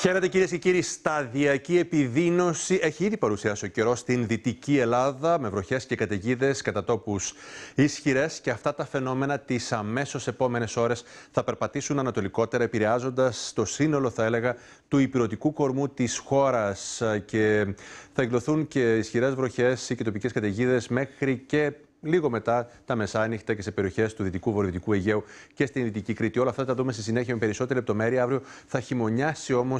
Χαίρετε κυρίες και κύριοι. Σταδιακή επιδείνωση έχει ήδη παρουσιάσει ο καιρός στην Δυτική Ελλάδα με βροχές και καταιγίδες κατά τόπους ισχυρές και αυτά τα φαινόμενα τις αμέσως επόμενες ώρες θα περπατήσουν ανατολικότερα, επηρεάζοντας το σύνολο, θα έλεγα, του υπηρετικού κορμού της χώρας. Και θα εκδοθούν και ισχυρές βροχές και τοπικές καταιγίδες μέχρι και λίγο μετά τα μεσάνυχτα και σε περιοχές του Δυτικού Βορειοδυτικού Αιγαίου και στην Δυτική Κρήτη. Όλα αυτά τα δούμε στη συνέχεια με περισσότερη λεπτομέρεια. Αύριο θα χειμωνιάσει όμως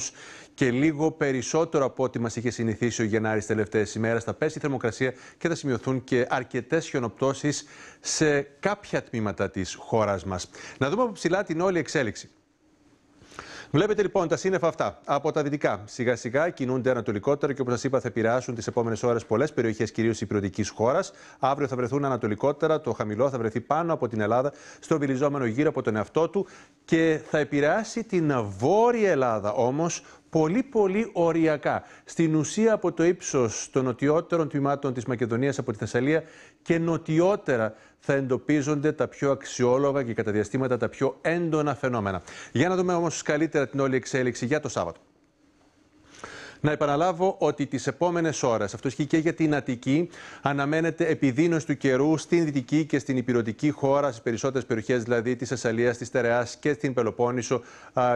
και λίγο περισσότερο από ό,τι μας είχε συνηθίσει ο Γενάρης τελευταίες ημέρες. Θα πέσει η θερμοκρασία και θα σημειωθούν και αρκετές χιονοπτώσεις σε κάποια τμήματα της χώρας μας. Να δούμε από ψηλά την όλη εξέλιξη. Βλέπετε λοιπόν τα σύννεφα αυτά από τα δυτικά. Σιγά σιγά κινούνται ανατολικότερα και όπως σας είπα θα επηρεάσουν τις επόμενες ώρες πολλές περιοχές, κυρίως υπηρετική χώρας. Αύριο θα βρεθούν ανατολικότερα. Το χαμηλό θα βρεθεί πάνω από την Ελλάδα, στο βιλιζόμενο γύρω από τον εαυτό του και θα επηρεάσει την βόρεια Ελλάδα όμως πολύ πολύ οριακά. Στην ουσία από το ύψος των νοτιότερων τμήματων της Μακεδονίας από τη Θεσσαλία και νοτιότερα θα εντοπίζονται τα πιο αξιόλογα και κατά διαστήματα τα πιο έντονα φαινόμενα. Για να δούμε όμως καλύτερα την όλη εξέλιξη για το Σάββατο. Να επαναλάβω ότι τις επόμενες ώρες, αυτό ισχύει και για την Αττική, αναμένεται επιδείνωση του καιρού στην δυτική και στην υπηρετική χώρα, στις περισσότερες περιοχές δηλαδή της Θεσσαλίας, της Τερεάς και στην Πελοπόννησο,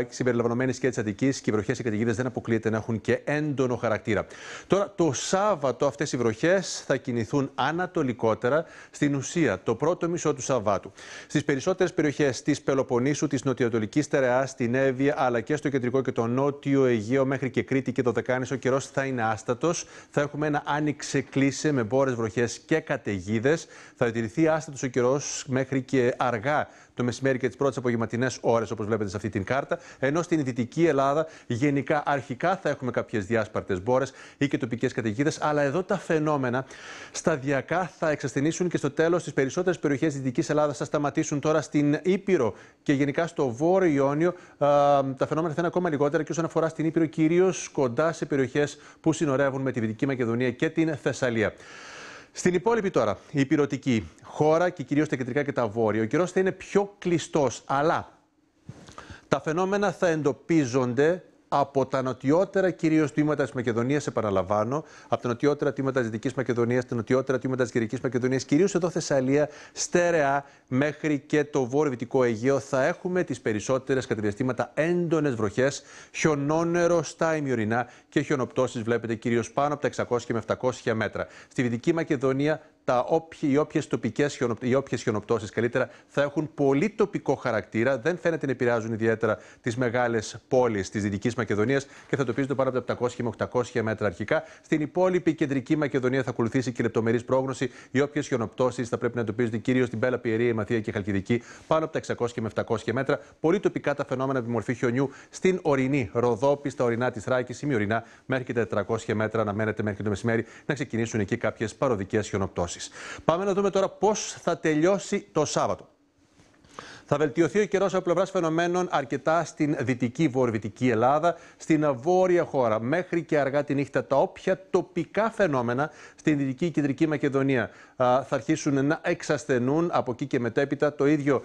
συμπεριλαμβανομένης και της Αττικής. Και οι βροχές και καταιγίδες δεν αποκλείεται να έχουν και έντονο χαρακτήρα. Τώρα, το Σάββατο αυτές οι βροχές θα κινηθούν ανατολικότερα, στην ουσία το πρώτο μισό του Σαββάτου. Στις περισσότερες περιοχές της Πελοποννήσου, της Νοτιοανατολικής Τερεάς, στην Εύη, αλλά και στο κεντρικό και το νότιο Αιγαίο μέχρι και Κρήτη και το κάνεις Ο καιρός θα είναι άστατος. Θα έχουμε ένα άνοιξε κλίσε με μπόρε, βροχές και καταιγίδες. Θα διατηρηθεί άστατος ο καιρός μέχρι και αργά το μεσημέρι και τις πρώτες απογευματινές ώρες, όπως βλέπετε σε αυτή την κάρτα. Ενώ στην δυτική Ελλάδα γενικά αρχικά θα έχουμε κάποιες διάσπαρτες μπόρες ή και τοπικές καταιγίδες, αλλά εδώ τα φαινόμενα σταδιακά θα εξασθενήσουν και στο τέλος τις περισσότερες περιοχές δυτικής Ελλάδας θα σταματήσουν τώρα στην Ήπειρο και γενικά στο βόρειο Ιόνιο. Τα φαινόμενα θα είναι ακόμα λιγότερα και όσον αφορά στην Ήπειρο, κυρίως κοντά σε περιοχές που συνορεύουν με τη Δυτική Μακεδονία και την Θεσσαλία. Στην υπόλοιπη τώρα, η πυροτική χώρα και κυρίως τα κεντρικά και τα βόρεια, ο καιρός θα είναι πιο κλειστός, αλλά τα φαινόμενα θα εντοπίζονται από τα νοτιότερα κυρίως τμήματα της Μακεδονίας, επαναλαμβάνω, από τα νοτιότερα τμήματα της Δυτικής Μακεδονίας, τα νοτιότερα τμήματα της Γερική Μακεδονίας, κυρίως εδώ Θεσσαλία, στερεά μέχρι και το βόρειο-δυτικό Αιγαίο, θα έχουμε τις περισσότερες διαστήματα έντονες βροχές, χιονόνερο στα ημιορεινά και χιονοπτώσεις βλέπετε κυρίως πάνω από τα 600 με 700 μέτρα. Στη Δυτική Μακεδονία τα οι όποιες τοπικές χιονοπτώσεις καλύτερα θα έχουν πολύ τοπικό χαρακτήρα. Δεν φαίνεται να επηρεάζουν ιδιαίτερα τις μεγάλες πόλεις της Δυτικής Μακεδονίας και θα τοπίζονται πάνω από τα 700 με 800 μέτρα αρχικά. Στην υπόλοιπη κεντρική Μακεδονία θα ακολουθήσει και λεπτομερής πρόγνωση. Οι όποιες χιονοπτώσεις θα πρέπει να τοπίζονται κυρίως στην Πέλα, Πιερία, Μαθία και η Χαλκιδική πάνω από τα 600 με 700 μέτρα. Πολύ τοπικά τα φαινόμενα με μορφή χιονιού στην ορεινή Ροδόπη, στα ορεινά της Ράκης, ημιορεινά μέχρι και τα 400 μέτρα αναμένεται μέχρι το μεσημέρι να ξεκινήσουν εκεί κάποιες παροδικές χιονοπτώσεις. Πάμε να δούμε τώρα πώς θα τελειώσει το Σάββατο. Θα βελτιωθεί ο καιρός από πλευράς φαινομένων αρκετά στην δυτική βορβητική Ελλάδα, στην βόρεια χώρα. Μέχρι και αργά τη νύχτα τα όποια τοπικά φαινόμενα στην δυτική κεντρική Μακεδονία θα αρχίσουν να εξασθενούν. Από εκεί και μετέπειτα το ίδιο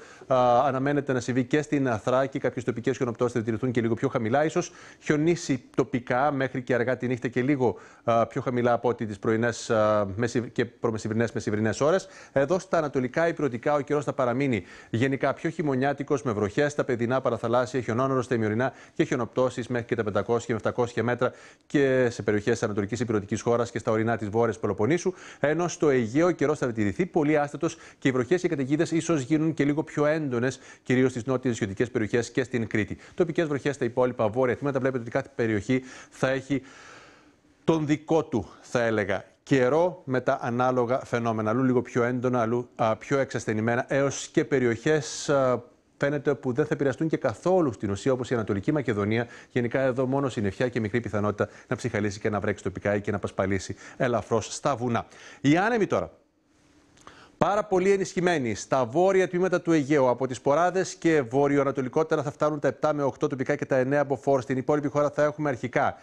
αναμένεται να συμβεί και στην Αθράκη. Κάποιες τοπικές χιονοπτώσεις θα διατηρηθούν και λίγο πιο χαμηλά. ίσως, χιονίσει τοπικά μέχρι και αργά τη νύχτα και λίγο πιο χαμηλά από ό,τι τις πρωινές και προμεσηβρινέ μεσηβρινέ ώρες. Εδώ στα ανατολικά υπηρετικά ο καιρός θα παραμείνει γενικά πιο ο χειμωνιάτικος με βροχές στα παιδινά παραθαλάσσια, χιονόνορο στα ημιωρινά και χιονοπτώσεις μέχρι και τα 500 με 700 μέτρα και σε περιοχές της Ανατολικής Υπηρετικής χώρας και στα ορεινά της Βόρειας Πελοπονίσου. Ενώ στο Αιγαίο καιρό θα διατηρηθεί πολύ άστατος και οι βροχές και οι καταιγίδες ίσως γίνουν και λίγο πιο έντονες, κυρίως στις νότιες ιδιωτικέ περιοχές και στην Κρήτη. Τοπικές βροχές στα υπόλοιπα βόρεια τμήματα βλέπετε ότι κάθε περιοχή θα έχει τον δικό του, θα έλεγα, καιρό με τα ανάλογα φαινόμενα. Αλλού λίγο πιο έντονα, αλλού πιο εξασθενημένα, έως και περιοχές φαίνεται που δεν θα επηρεαστούν και καθόλου στην ουσία όπως η Ανατολική Μακεδονία. Γενικά εδώ μόνο συννεφιά και μικρή πιθανότητα να ψυχαλίσει και να βρέξει τοπικά ή και να πασπαλίσει ελαφρώς στα βουνά. Οι άνεμοι τώρα Πάρα πολύ ενισχυμένοι στα βόρεια τμήματα του Αιγαίου. Από τις Ποράδες και βορειοανατολικότερα θα φτάνουν τα 7 με 8 τοπικά και τα 9 μποφόρ. Στην υπόλοιπη χώρα θα έχουμε αρχικά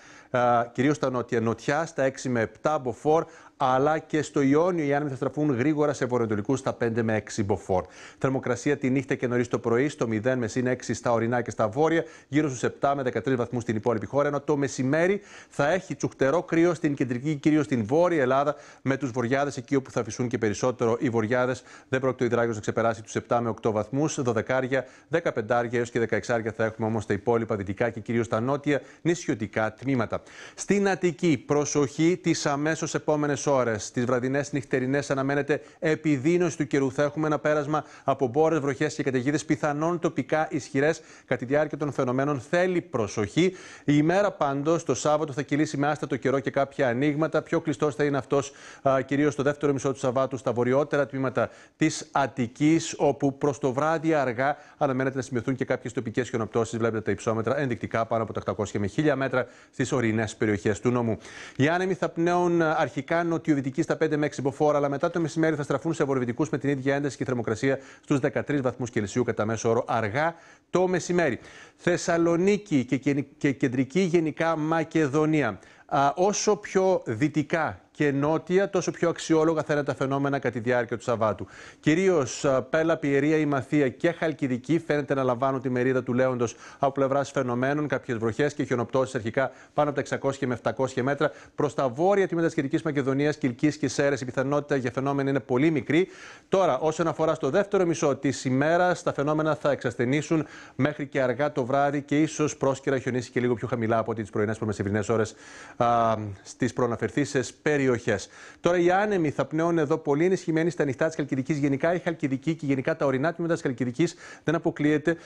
κυρίως τα νότια νοτιά, στα 6 με 7 μποφόρ αλλά και στο Ιόνιο οι άνεμοι θα στραφούν γρήγορα σε βορειοανατολικούς στα 5 με 6 μποφόρ. Θερμοκρασία τη νύχτα και νωρίς το πρωί στο 0 με 6 στα ορεινά και στα βόρεια, γύρω στους 7 με 13 βαθμούς στην υπόλοιπη χώρα, ενώ το μεσημέρι θα έχει τσουχτερό κρύο στην κεντρική, κυρίως στην βόρεια Ελλάδα, με τους βορειάδε εκεί όπου θα φυσούν και περισσότερο οι βορειάδε. Δεν πρόκειται ο υδράγιος να ξεπεράσει τους 7 με 8 βαθμού, 12, 15 έως και 16 αρια θα έχουμε όμως τα υπόλοιπα δυτικά και κυρίως τα νότια νησιωτικά τμήματα. Στην Αττική, προσοχή τις αμέσως επόμενες ώρε. τι βραδινές νυχτερινές αναμένεται επιδείνωση του καιρού. Θα έχουμε ένα πέρασμα από μπόρες, βροχές και καταιγίδες, πιθανόν τοπικά ισχυρές κατά τη διάρκεια των φαινομένων. Θέλει προσοχή. Η ημέρα πάντως, το Σάββατο, θα κυλήσει με άστατο καιρό και κάποια ανοίγματα. Πιο κλειστός θα είναι αυτός κυρίως στο δεύτερο μισό του Σαββάτου στα βορειότερα τμήματα της Αττικής, όπου προς το βράδυ αργά αναμένεται να σημειωθούν και κάποιες τοπικές χιονοπτώσεις. Βλέπετε τα υψόμετρα ενδεικτικά πάνω από τα 800 με 1000 μέτρα στις ορεινές περιοχές του νόμου. Οι άνεμοι θα πνέουν αρχικά νοτιοδυτική στα 5 με 6 μποφόρα, αλλά μετά το μεσημέρι θα στραφούν σε βορειοδυτικούς με την ίδια ένταση και θερμοκρασία στους 13 βαθμούς Κελσίου κατά μέσο όρο αργά το μεσημέρι. Θεσσαλονίκη και κεντρική γενικά Μακεδονία. όσο πιο δυτικά και νότια, τόσο πιο αξιόλογα θα είναι τα φαινόμενα κατά τη διάρκεια του Σαββάτου. Κυρίως Πέλα, Πιερία, η Μαθία και Χαλκιδική φαίνεται να λαμβάνουν τη μερίδα του λέοντος από πλευράς φαινομένων. Κάποιες βροχές και χιονοπτώσεις αρχικά πάνω από τα 600 με 700 μέτρα. Προς τα βόρεια τμήματα της Κυρική Μακεδονίας, Κυλκής και Σέρες, η πιθανότητα για φαινόμενα είναι πολύ μικρή. Τώρα, όσον αφορά στο δεύτερο μισό της ημέρας, τα φαινόμενα θα εξασθενήσουν μέχρι και αργά το βράδυ και ίσως πρόσκαιρα χιονίσει και λίγο πιο χαμηλά από τις πρωινές προ ώρε στις προαναφερθήσεις περι περιοχές. Τώρα οι άνεμοι θα πνέουν εδώ πολύ ενισχυμένοι στα νυχτά της Χαλκιδικής. Γενικά η Χαλκιδική και γενικά τα ορεινά τμήματα της Χαλκιδικής δεν αποκλείεται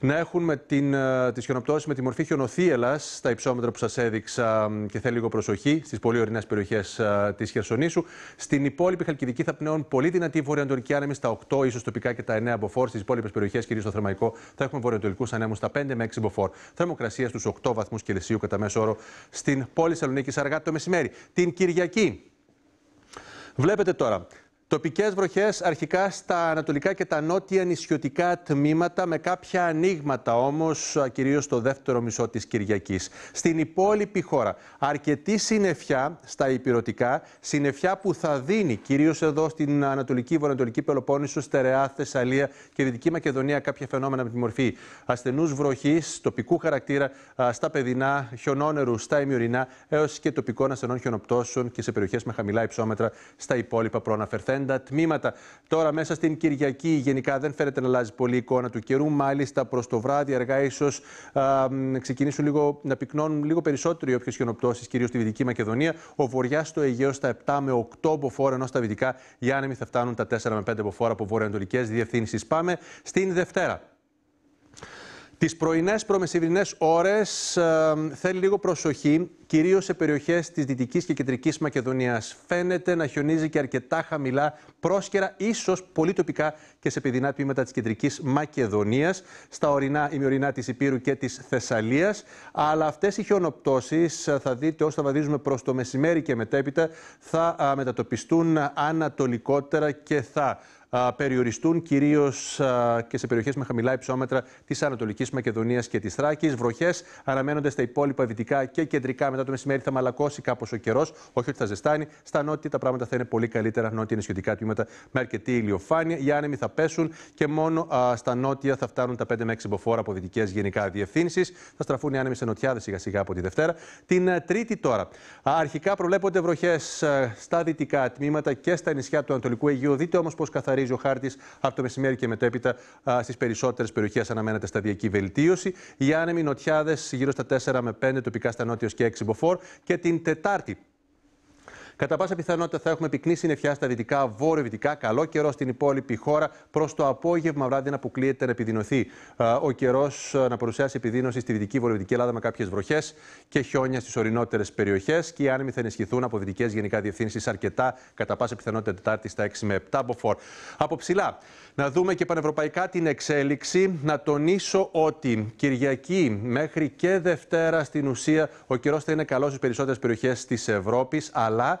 να έχουν με την, ε, τις χιονοπτώσεις με τη μορφή χιονοθύελας στα υψόμετρα που σας έδειξα και θέλει λίγο προσοχή στις πολύ ορεινές περιοχές ε, της Χερσονήσου. Στην υπόλοιπη Χαλκιδική θα πνέουν πολύ δυνατή βορειοανατολική άνεμη στα 8, ίσως τοπικά και τα 9 μποφόρ. Στις υπόλοιπες περιοχές, κυρίως στο Θερμαϊκό, θα έχουμε βορειοανατολικούς ανέμους στα 5 με 6 μποφόρ. Θερμοκρασία στους 8 βαθμούς Κελσίου κατά μέσο όρο στην πόλη Σαλονίκη αργά το μεσημέρι. Την Κυριακή Βλέπετε τώρα, Τοπικές βροχές αρχικά στα ανατολικά και τα νότια νησιωτικά τμήματα με κάποια ανοίγματα όμως κυρίως στο δεύτερο μισό της Κυριακής. Στην υπόλοιπη χώρα αρκετή συνεφιά στα υπηρετικά, συνεφιά που θα δίνει κυρίως εδώ στην Ανατολική Βορειοανατολική Πελοπόννησο, Στερεά, Θεσσαλία και Δυτική Μακεδονία κάποια φαινόμενα με τη μορφή ασθενούς βροχής, τοπικού χαρακτήρα στα παιδινά, χιονόνερους, στα ημιουρινά έως και τοπικών ασθενών χιονοπτώσεων και σε περιοχές με χαμηλά υψόμετρα στα υπόλοιπα προαναφερθέντα τμήματα. Τώρα, μέσα στην Κυριακή, γενικά δεν φαίνεται να αλλάζει πολύ η εικόνα του καιρού. Μάλιστα, προς το βράδυ, αργά ίσως ξεκινήσουν λίγο, να πυκνώνουν λίγο περισσότερο οι όποιες χιονοπτώσεις, κυρίως στη Δυτική Μακεδονία. Ο βορειάς στο Αιγαίο στα 7 με 8 μποφόρ, ενώ στα δυτικά οι άνεμοι θα φτάνουν τα 4 με 5 μποφόρ από βορειοανατολικέ διευθύνσεις. Πάμε στην Δευτέρα. Τις πρωινές προμεσηβρινές ώρες θέλει λίγο προσοχή, κυρίως σε περιοχές της Δυτικής και Κεντρικής Μακεδονίας. Φαίνεται να χιονίζει και αρκετά χαμηλά, πρόσκαιρα, ίσως πολύ τοπικά και σε παιδινά τμήματα της Κεντρικής Μακεδονίας, στα ορεινά ημιορεινά της Υπήρου και της Θεσσαλίας. Αλλά αυτές οι χιονοπτώσεις ε, θα δείτε όσο θα βαδίζουμε προς το μεσημέρι και μετέπειτα θα μετατοπιστούν ανατολικότερα και θα περιοριστούν κυρίως και σε περιοχές με χαμηλά υψόμετρα της Ανατολικής Μακεδονίας και της Θράκης. Βροχές αναμένονται στα υπόλοιπα δυτικά και κεντρικά. Μετά το μεσημέρι θα μαλακώσει κάπως ο καιρός, όχι ότι θα ζεστάνει. Στα νότια τα πράγματα θα είναι πολύ καλύτερα. Νότια νησιωτικά τμήματα με αρκετή ηλιοφάνεια. Οι άνεμοι θα πέσουν και μόνο στα νότια θα φτάνουν τα 5 με 6 μποφόρα από δυτικές γενικά διευθύνσεις. Θα στραφούν οι άνεμοι σε νοτιάδες σιγά σιγά από τη Δευτέρα. Την ε, Τρίτη τώρα. αρχικά προβλέπονται βροχές ε, στα δυτικά τμήματα και στα νησιά του Ανατολικού Αιγείου. Δείτε όμως πώς καθαρίζει ο χάρτης από το μεσημέρι και μετέπειτα στις περισσότερες περιοχές αναμένεται σταδιακή βελτίωση. Οι άνεμοι νοτιάδες γύρω στα 4 με 5, τοπικά στα νότιο και 6 μποφόρ. Και την Τετάρτη Κατά πάσα πιθανότητα θα έχουμε πυκνή συννεφιά στα δυτικά βόρειο-δυτικά, καλό καιρό στην υπόλοιπη χώρα. Προς το απόγευμα βράδυ να αποκλείεται να επιδεινωθεί ο καιρός να παρουσιάσει επιδείνωση στη δυτική βορειοδυτική Ελλάδα με κάποιες βροχές και χιόνια στις ορεινότερες περιοχές. Και οι άνεμοι θα ενισχυθούν από δυτικές γενικά διευθύνσεις αρκετά, κατά πάσα πιθανότητα Τετάρτη στα 6 με 7 μποφόρ. Από ψηλά, να δούμε και πανευρωπαϊκά την εξέλιξη. Να τονίσω ότι Κυριακή μέχρι και Δευτέρα στην ουσία ο καιρός θα είναι καλός στις περισσότερες περιοχές της Ευρώπης, αλλά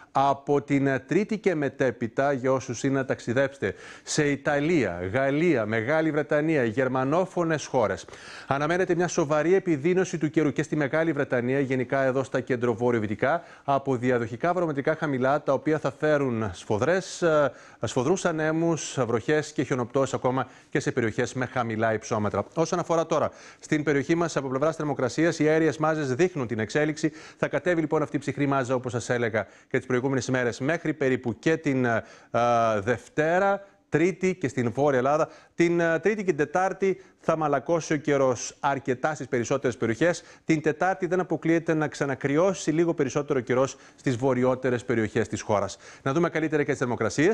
από την Τρίτη και μετέπειτα, για όσους είναι να ταξιδέψετε, σε Ιταλία, Γαλλία, Μεγάλη Βρετανία, γερμανόφωνες χώρες. Αναμένεται μια σοβαρή επιδείνωση του καιρού και στη Μεγάλη Βρετανία, γενικά εδώ στα βόρειο-βυτικά, από διαδοχικά βαρομετρικά χαμηλά, τα οποία θα φέρουν ε, σφοδρούς ανέμους, βροχές και χιονοπτώσεις ακόμα και σε περιοχές με χαμηλά υψόμετρα. Όσον αφορά τώρα στην περιοχή μας από πλευράς θερμοκρασίας, οι αέριες μάζες δείχνουν την εξέλιξη. Θα κατέβει λοιπόν αυτή η ψυχρή μάζα όπως σας έλεγα και τις προηγούμενες μέχρι περίπου και την ε, ε, Δευτέρα. Τρίτη και στην Βόρεια Ελλάδα. Την ε, Τρίτη και την Τετάρτη θα μαλακώσει ο καιρός αρκετά στις περισσότερες περιοχές. Την Τετάρτη δεν αποκλείεται να ξανακριώσει λίγο περισσότερο καιρός στις βορειότερες περιοχές της χώρας. Να δούμε καλύτερα και τις θερμοκρασίες.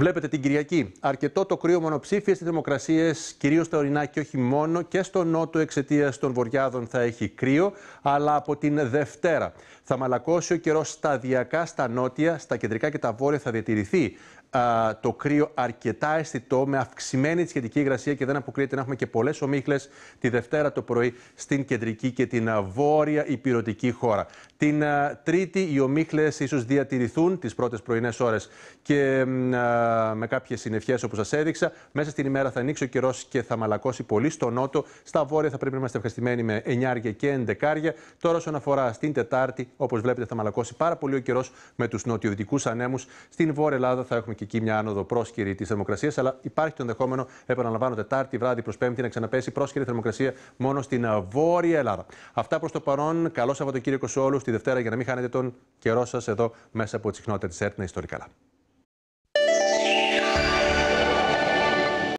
Βλέπετε την Κυριακή. Αρκετό το κρύο μονοψήφιες στις θερμοκρασίες, κυρίως στα ορεινά και όχι μόνο. Και στο νότο εξαιτίας των βορειάδων θα έχει κρύο, αλλά από την Δευτέρα θα μαλακώσει ο καιρός σταδιακά στα νότια, στα κεντρικά και τα βόρεια θα διατηρηθεί α, το κρύο αρκετά αισθητό, με αυξημένη τη σχετική υγρασία και δεν αποκλείεται να έχουμε και πολλές ομίχλες τη Δευτέρα το πρωί στην κεντρική και την βόρεια υπηρετική χώρα. Την Τρίτη οι ομίχλες ίσως διατηρηθούν τις πρώτες πρωινές ώρες και με κάποιες συννεφιές όπως σας έδειξα. Μέσα στην ημέρα θα ανοίξει ο καιρός και θα μαλακώσει πολύ στο νότο. Στα βόρεια θα πρέπει να είμαστε ευχαριστημένοι με 9 και 11. Τώρα, όσον αφορά στην Τετάρτη, όπως βλέπετε, θα μαλακώσει πάρα πολύ ο καιρός με τους νοτιοδυτικούς ανέμους. Στην Βόρεια Ελλάδα θα έχουμε και εκεί μια άνοδο πρόσκυρη της θερμοκρασίας, αλλά υπάρχει το ενδεχόμενο, επαναλαμβάνω, Τετάρτη βράδυ προς Πέμπτη να ξαναπέσει πρόσκυρη θερμοκρασία μόνο στην Βόρεια Ελλάδα. Αυτά προς το παρόν. Καλό Σαββατοκύριακο σε όλους. Τη Δευτέρα για να μην χάνετε τον καιρό σας εδώ μέσα από τη συχνότητα τη ΕΡΤ να ιστορικά.